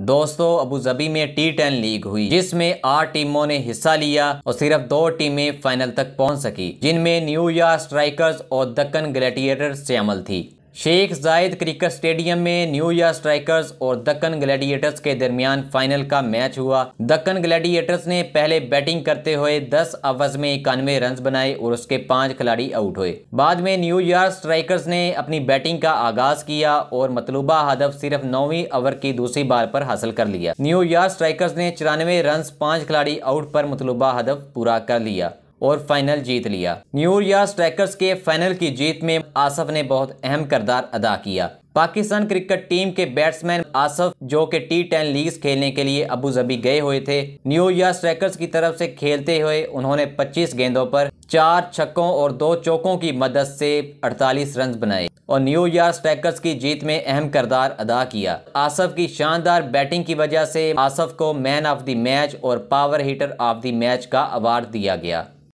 दोस्तों अबूजबी में T ten league हुई जिसमें आठ टीमों ने हिस्सा लिया और सिर्फ दो टीमें फाइनल तक पहुंच सकी जिनमें न्यूयॉर्क स्ट्राइकर्स और दक्कन ग्लैडिएटर्स शामिल थी शेख जायद क्रिकेट स्टेडियम में न्यू ईयर स्ट्राइकर्स और दक्कन ग्लैडिएटर्स के दरमियान फाइनल का मैच हुआ दक्कन ग्लैडिएटर्स ने पहले बैटिंग करते हुए 10 ओवर्स में इक्यानवे रन बनाए और उसके पांच खिलाड़ी आउट हुए बाद में न्यू ईयर स्ट्राइकर्स ने अपनी बैटिंग का आगाज किया और मतलूबा हदफ सिर्फ नौवीं ओवर की दूसरी बार पर हासिल कर लिया न्यू ईयर स्ट्राइकर्स ने चौरानवे रन पांच खिलाड़ी आउट पर मतलूबा हदफ पूरा कर लिया और फाइनल जीत लिया ईयर स्ट्रैकर्स के फाइनल की जीत में आसफ ने बहुत अहम करदार अदा किया पाकिस्तान क्रिकेट टीम के बैट्समैन आसफ जो कि टी टेन लीग खेलने के लिए अबू जबी गए हुए थे ईयर स्ट्राइकर्स की तरफ से खेलते हुए उन्होंने 25 गेंदों पर चार छक्कों और दो चौकों की मदद से 48 रन बनाए और ईयर स्ट्राइकर्स की जीत में अहम करदार अदा किया आसफ की शानदार बैटिंग की वजह से आसफ को मैन ऑफ द मैच और power hitter of the match का अवार्ड दिया गया